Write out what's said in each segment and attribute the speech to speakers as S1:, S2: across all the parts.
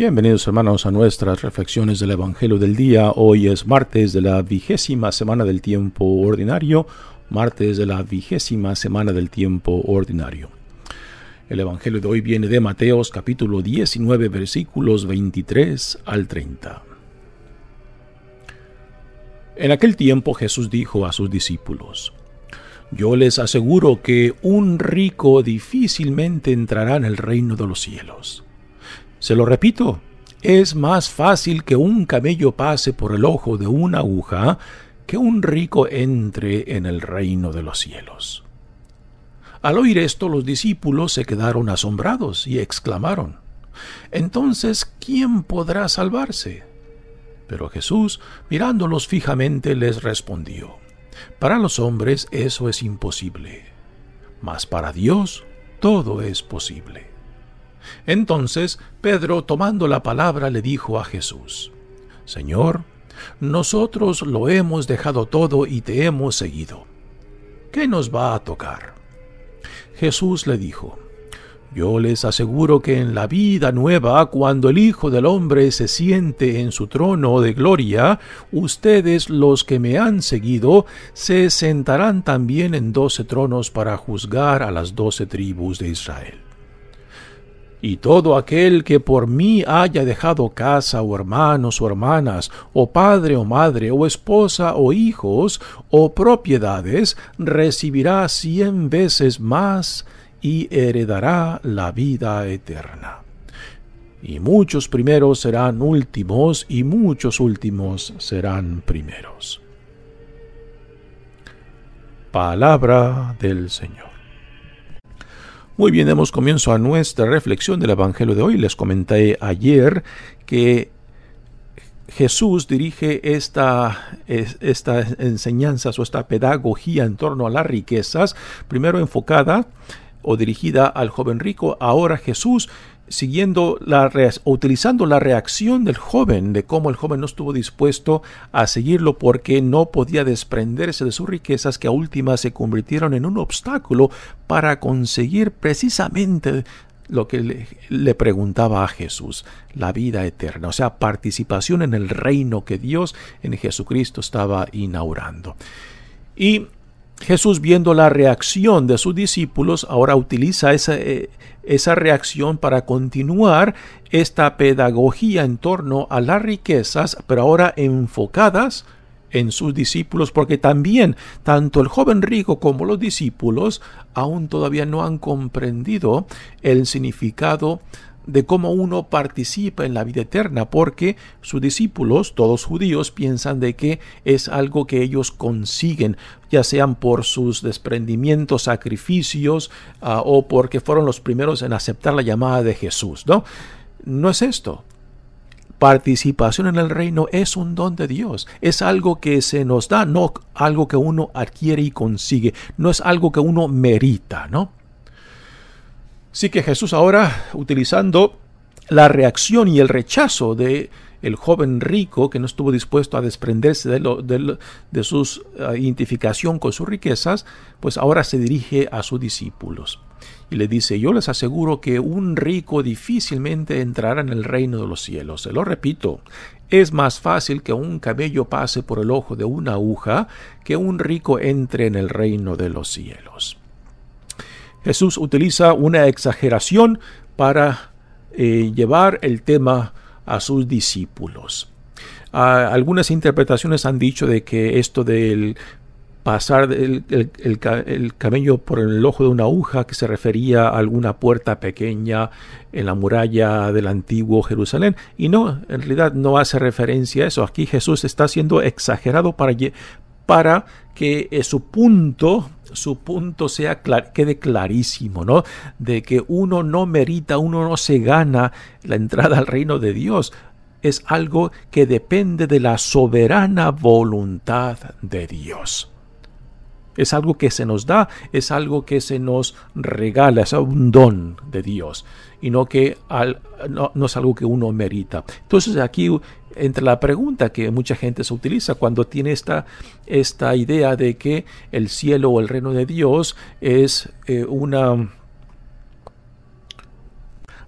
S1: Bienvenidos hermanos a nuestras reflexiones del Evangelio del día. Hoy es martes de la vigésima semana del tiempo ordinario, martes de la vigésima semana del tiempo ordinario. El Evangelio de hoy viene de Mateos capítulo 19 versículos 23 al 30. En aquel tiempo Jesús dijo a sus discípulos, Yo les aseguro que un rico difícilmente entrará en el reino de los cielos. Se lo repito, es más fácil que un camello pase por el ojo de una aguja que un rico entre en el reino de los cielos. Al oír esto los discípulos se quedaron asombrados y exclamaron, Entonces, ¿quién podrá salvarse? Pero Jesús, mirándolos fijamente, les respondió, Para los hombres eso es imposible, mas para Dios todo es posible. Entonces Pedro, tomando la palabra, le dijo a Jesús, Señor, nosotros lo hemos dejado todo y te hemos seguido. ¿Qué nos va a tocar? Jesús le dijo, Yo les aseguro que en la vida nueva, cuando el Hijo del Hombre se siente en su trono de gloria, ustedes los que me han seguido se sentarán también en doce tronos para juzgar a las doce tribus de Israel. Y todo aquel que por mí haya dejado casa o hermanos o hermanas, o padre o madre, o esposa o hijos, o propiedades, recibirá cien veces más y heredará la vida eterna. Y muchos primeros serán últimos y muchos últimos serán primeros. Palabra del Señor. Muy bien, damos comienzo a nuestra reflexión del Evangelio de hoy. Les comenté ayer que Jesús dirige esta, estas enseñanzas o esta pedagogía en torno a las riquezas, primero enfocada o dirigida al joven rico, ahora Jesús siguiendo la utilizando la reacción del joven, de cómo el joven no estuvo dispuesto a seguirlo porque no podía desprenderse de sus riquezas que a última se convirtieron en un obstáculo para conseguir precisamente lo que le, le, preguntaba a Jesús, la vida eterna, o sea, participación en el reino que Dios en Jesucristo estaba inaugurando. Y Jesús, viendo la reacción de sus discípulos, ahora utiliza esa, eh, esa, reacción para continuar esta pedagogía en torno a las riquezas, pero ahora enfocadas en sus discípulos, porque también tanto el joven rico como los discípulos aún todavía no han comprendido el significado de cómo uno participa en la vida eterna, porque sus discípulos, todos judíos, piensan de que es algo que ellos consiguen, ya sean por sus desprendimientos, sacrificios ah, o porque fueron los primeros en aceptar la llamada de Jesús, ¿no? No es esto. Participación en el reino es un don de Dios, es algo que se nos da, no algo que uno adquiere y consigue, no es algo que uno merita, ¿no? Así que Jesús ahora, utilizando la reacción y el rechazo de el joven rico que no estuvo dispuesto a desprenderse de, de, su eh, identificación con sus riquezas, pues ahora se dirige a sus discípulos y le dice, yo les aseguro que un rico difícilmente entrará en el reino de los cielos. Se lo repito, es más fácil que un cabello pase por el ojo de una aguja que un rico entre en el reino de los cielos. Jesús utiliza una exageración para eh, llevar el tema a sus discípulos. algunas interpretaciones han dicho de que esto del pasar el, cabello camello por el ojo de una aguja que se refería a alguna puerta pequeña en la muralla del antiguo Jerusalén. Y no, en realidad no hace referencia a eso. Aquí Jesús está siendo exagerado para, para que eh, su punto su punto sea quede clarísimo, ¿no? De que uno no merita, uno no se gana la entrada al reino de Dios. Es algo que depende de la soberana voluntad de Dios. Es algo que se nos da, es algo que se nos regala, es un don de Dios y no que al, no, es algo que uno merita. Entonces aquí entre la pregunta que mucha gente se utiliza cuando tiene esta, esta idea de que el cielo o el reino de Dios es eh, una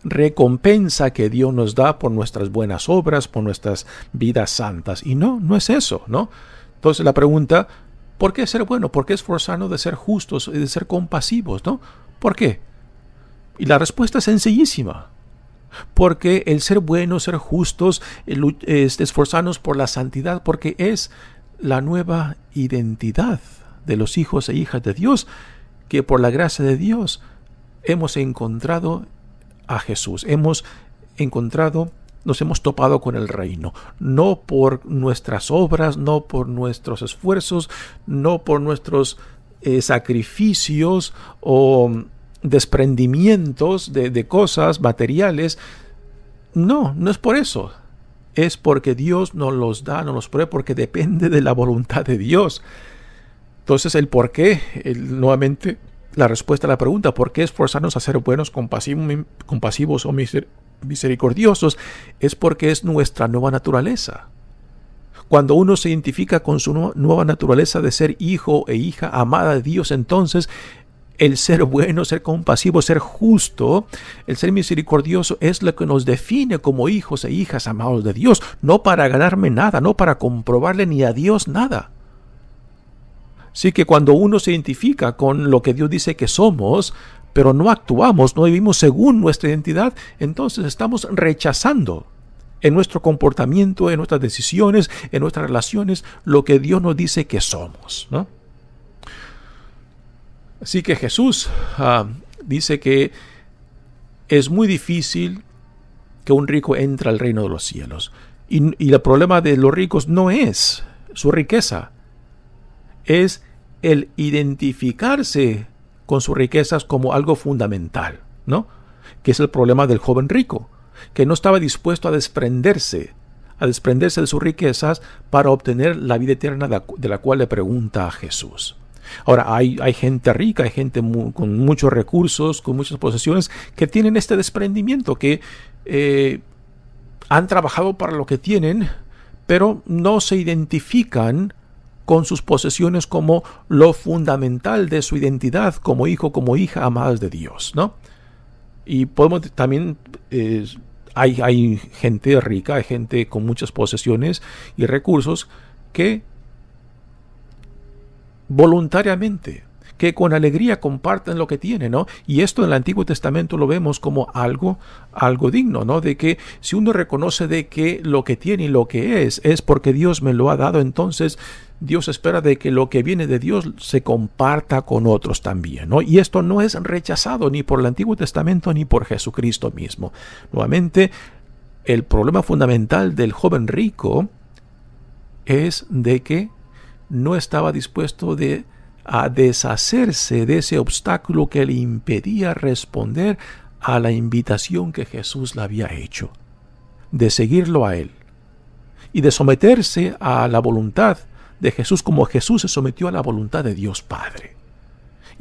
S1: recompensa que Dios nos da por nuestras buenas obras, por nuestras vidas santas. Y no, no es eso, ¿no? Entonces la pregunta, ¿por qué ser bueno? ¿Por qué esforzarnos de ser justos y de ser compasivos, ¿no? ¿Por qué? Y la respuesta es sencillísima porque el ser bueno, ser justos, eh, este, esforzarnos por la santidad, porque es la nueva identidad de los hijos e hijas de Dios, que por la gracia de Dios hemos encontrado a Jesús, hemos encontrado nos hemos topado con el reino, no por nuestras obras, no por nuestros esfuerzos, no por nuestros eh, sacrificios o desprendimientos de, cosas materiales. No, no es por eso es porque Dios nos los da, nos los prueba, porque depende de la voluntad de Dios. Entonces, el por qué, nuevamente, la respuesta a la pregunta, ¿por qué esforzarnos a ser buenos, compasivos o misericordiosos? Es porque es nuestra nueva naturaleza. Cuando uno se identifica con su nueva naturaleza de ser hijo e hija amada de Dios, entonces el ser bueno, ser compasivo, ser justo, el ser misericordioso es lo que nos define como hijos e hijas amados de Dios, no para ganarme nada, no para comprobarle ni a Dios nada. Así que cuando uno se identifica con lo que Dios dice que somos, pero no actuamos, no vivimos según nuestra identidad, entonces estamos rechazando en nuestro comportamiento, en nuestras decisiones, en nuestras relaciones, lo que Dios nos dice que somos. ¿no? Así que Jesús ah, dice que es muy difícil que un rico entre al reino de los cielos. Y, y el problema de los ricos no es su riqueza, es el identificarse con sus riquezas como algo fundamental, ¿no? Que es el problema del joven rico, que no estaba dispuesto a desprenderse, a desprenderse de sus riquezas para obtener la vida eterna de la cual le pregunta a Jesús. Ahora, hay, gente rica, hay gente con muchos recursos, con muchas posesiones, que tienen este desprendimiento, que eh, han trabajado para lo que tienen, pero no se identifican con sus posesiones como lo fundamental de su identidad como hijo, como hija amadas de Dios, ¿no? Y podemos también... Eh, hay gente rica, hay gente con muchas posesiones y recursos que voluntariamente, que con alegría comparten lo que tienen, ¿no? Y esto en el Antiguo Testamento lo vemos como algo, algo digno, ¿no? De que si uno reconoce de que lo que tiene y lo que es es porque Dios me lo ha dado, entonces Dios espera de que lo que viene de Dios se comparta con otros también, ¿no? Y esto no es rechazado ni por el Antiguo Testamento ni por Jesucristo mismo. Nuevamente, el problema fundamental del joven rico es de que no estaba dispuesto a deshacerse de ese obstáculo que le impedía responder a la invitación que Jesús le había hecho, de seguirlo a él y de someterse a la voluntad de Jesús como Jesús se sometió a la voluntad de Dios Padre.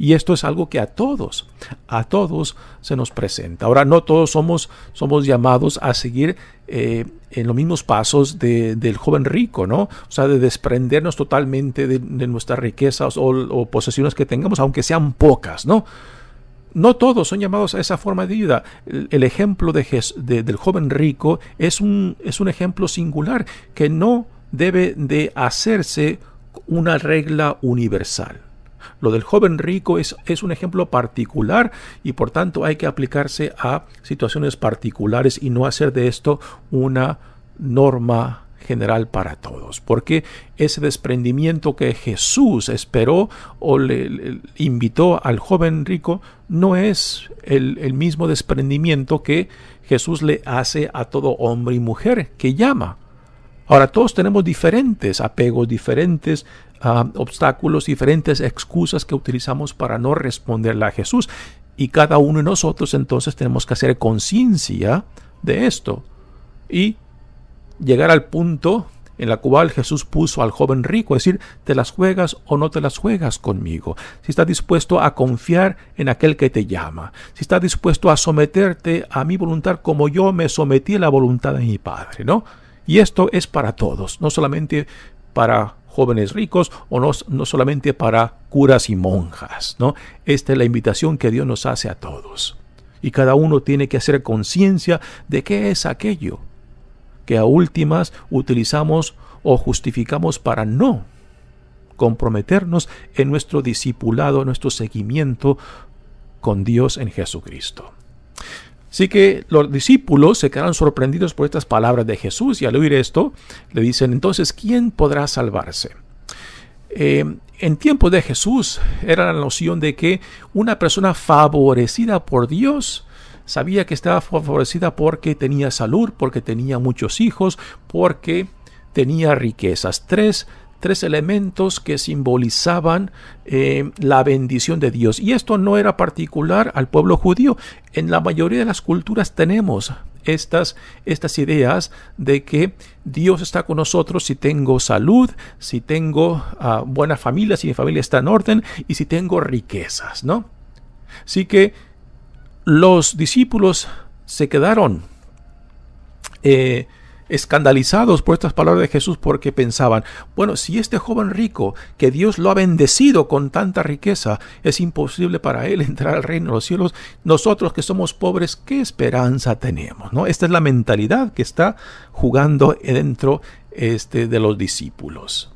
S1: Y esto es algo que a todos, a todos se nos presenta. Ahora, no todos somos, somos llamados a seguir eh, en los mismos pasos del joven rico, ¿no? O sea, de desprendernos totalmente de, nuestras riquezas o, posesiones que tengamos, aunque sean pocas, ¿no? No todos son llamados a esa forma de vida. El, ejemplo del joven rico es un, es un ejemplo singular que no debe de hacerse una regla universal. Lo del joven rico es, es un ejemplo particular y por tanto hay que aplicarse a situaciones particulares y no hacer de esto una norma general para todos, porque ese desprendimiento que Jesús esperó o le, invitó al joven rico no es el mismo desprendimiento que Jesús le hace a todo hombre y mujer que llama. Ahora, todos tenemos diferentes apegos, diferentes ah, obstáculos, diferentes excusas que utilizamos para no responderle a Jesús. Y cada uno de nosotros entonces tenemos que hacer conciencia de esto y llegar al punto en la cual Jesús puso al joven rico, es decir, te las juegas o no te las juegas conmigo, si estás dispuesto a confiar en aquel que te llama, si estás dispuesto a someterte a mi voluntad como yo me sometí a la voluntad de mi Padre, ¿no? Y esto es para todos, no solamente para jóvenes ricos o no, no, solamente para curas y monjas, ¿no? Esta es la invitación que Dios nos hace a todos. Y cada uno tiene que hacer conciencia de qué es aquello que a últimas utilizamos o justificamos para no comprometernos en nuestro discipulado, en nuestro seguimiento con Dios en Jesucristo. Así que los discípulos se quedaron sorprendidos por estas palabras de Jesús y al oír esto le dicen, entonces, ¿quién podrá salvarse? Eh, en tiempos de Jesús era la noción de que una persona favorecida por Dios sabía que estaba favorecida porque tenía salud, porque tenía muchos hijos, porque tenía riquezas. Tres tres elementos que simbolizaban eh, la bendición de Dios. Y esto no era particular al pueblo judío. En la mayoría de las culturas tenemos estas, estas ideas de que Dios está con nosotros si tengo salud, si tengo ah, buena familia, si mi familia está en orden y si tengo riquezas, ¿no? Así que los discípulos se quedaron eh, escandalizados por estas palabras de Jesús porque pensaban, bueno, si este joven rico, que Dios lo ha bendecido con tanta riqueza, es imposible para él entrar al reino de los cielos, nosotros que somos pobres, ¿qué esperanza tenemos? ¿No? Esta es la mentalidad que está jugando dentro este, de los discípulos.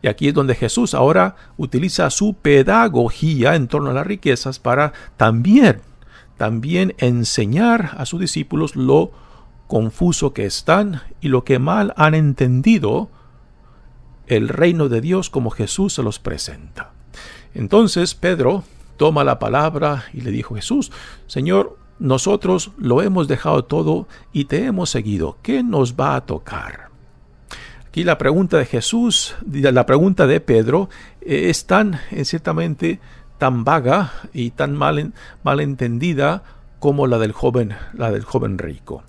S1: Y aquí es donde Jesús ahora utiliza su pedagogía en torno a las riquezas para también, también enseñar a sus discípulos lo confuso que están y lo que mal han entendido el reino de Dios como Jesús se los presenta. Entonces Pedro toma la palabra y le dijo Jesús, Señor, nosotros lo hemos dejado todo y te hemos seguido. ¿Qué nos va a tocar? Aquí la pregunta de Jesús, la pregunta de Pedro, eh, es tan, eh, ciertamente, tan vaga y tan mal, como la del joven, la del joven rico.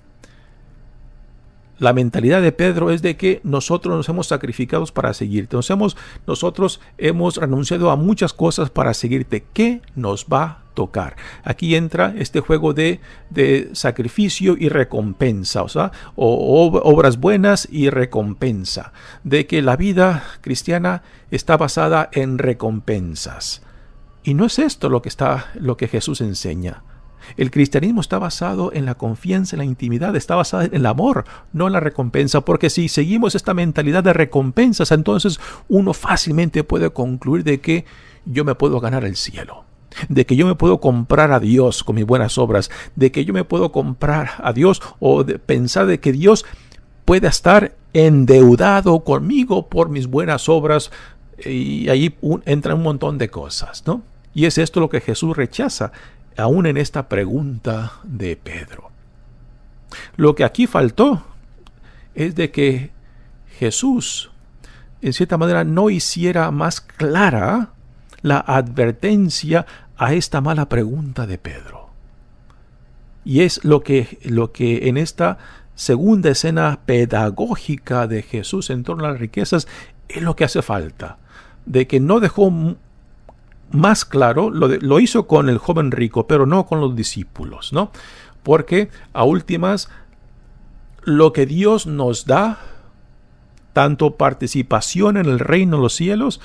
S1: La mentalidad de Pedro es de que nosotros nos hemos sacrificado para seguirte. hemos, nosotros hemos renunciado a muchas cosas para seguirte. ¿Qué nos va a tocar? Aquí entra este juego de, de sacrificio y recompensa, o sea, obras buenas y recompensa. De que la vida cristiana está basada en recompensas. Y no es esto lo que, está, lo que Jesús enseña. El cristianismo está basado en la confianza, en la intimidad, está basado en el amor, no en la recompensa, porque si seguimos esta mentalidad de recompensas, entonces uno fácilmente puede concluir de que yo me puedo ganar el cielo de que yo me puedo comprar a Dios con mis buenas obras, de que yo me puedo comprar a Dios o pensar de que Dios pueda estar endeudado conmigo por mis buenas obras y ahí entra un montón de cosas, ¿no? Y es esto lo que Jesús rechaza aún en esta pregunta de Pedro. Lo que aquí faltó es de que Jesús, en cierta manera, no hiciera más clara la advertencia a esta mala pregunta de Pedro. Y es lo que, lo que en esta segunda escena pedagógica de Jesús en torno a las riquezas es lo que hace falta, de que no dejó más claro, lo, hizo con el joven rico, pero no con los discípulos, ¿no? Porque a últimas, lo que Dios nos da, tanto participación en el reino de los cielos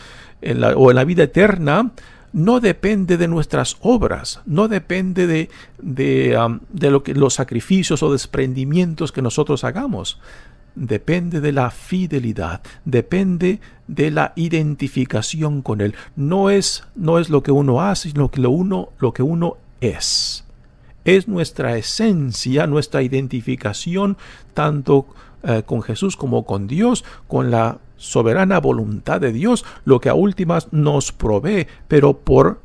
S1: o en la vida eterna, no depende de nuestras obras, no depende de, de, de lo que, los sacrificios o desprendimientos que nosotros hagamos, depende de la fidelidad, depende de la identificación con él. No es no es lo que uno hace, sino que lo uno lo que uno es. Es nuestra esencia, nuestra identificación tanto eh, con Jesús como con Dios, con la soberana voluntad de Dios, lo que a últimas nos provee, pero por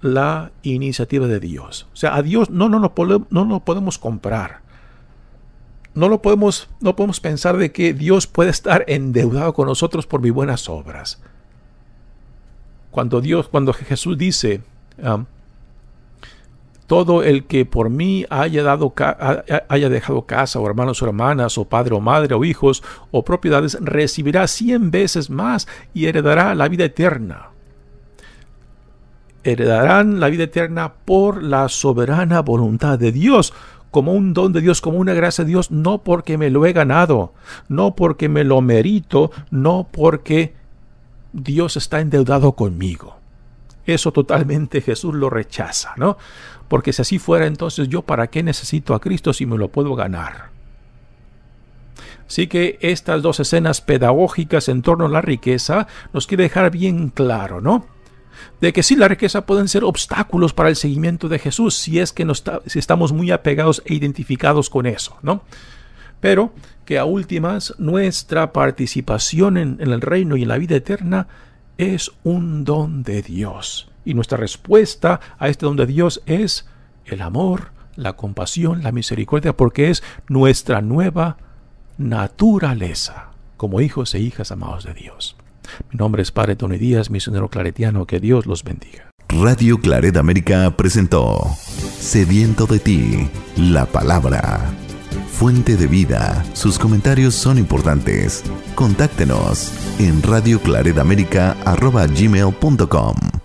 S1: la iniciativa de Dios. O sea, a Dios no, no, no nos podemos comprar no lo podemos, no podemos pensar de que Dios puede estar endeudado con nosotros por mis buenas obras. Cuando Dios, cuando Jesús dice, um, todo el que por mí haya, dado haya dejado casa o hermanos o hermanas o padre o madre o hijos o propiedades recibirá cien veces más y heredará la vida eterna. Heredarán la vida eterna por la soberana voluntad de Dios como un don de Dios, como una gracia de Dios, no porque me lo he ganado, no porque me lo merito, no porque Dios está endeudado conmigo. Eso totalmente Jesús lo rechaza, ¿no? Porque si así fuera, entonces yo para qué necesito a Cristo si me lo puedo ganar. Así que estas dos escenas pedagógicas en torno a la riqueza nos quiere dejar bien claro, ¿no? de que sí, la riqueza pueden ser obstáculos para el seguimiento de Jesús si es que nos, estamos muy apegados e identificados con eso, ¿no? Pero que a últimas nuestra participación en el reino y en la vida eterna es un don de Dios. Y nuestra respuesta a este don de Dios es el amor, la compasión, la misericordia, porque es nuestra nueva naturaleza como hijos e hijas amados de Dios. Mi nombre es Padre Tony Díaz, misionero claretiano. Que Dios los bendiga. Radio Claret América presentó Sediento de ti, la palabra. Fuente de vida, sus comentarios son importantes. Contáctenos en radioclaretamérica.com.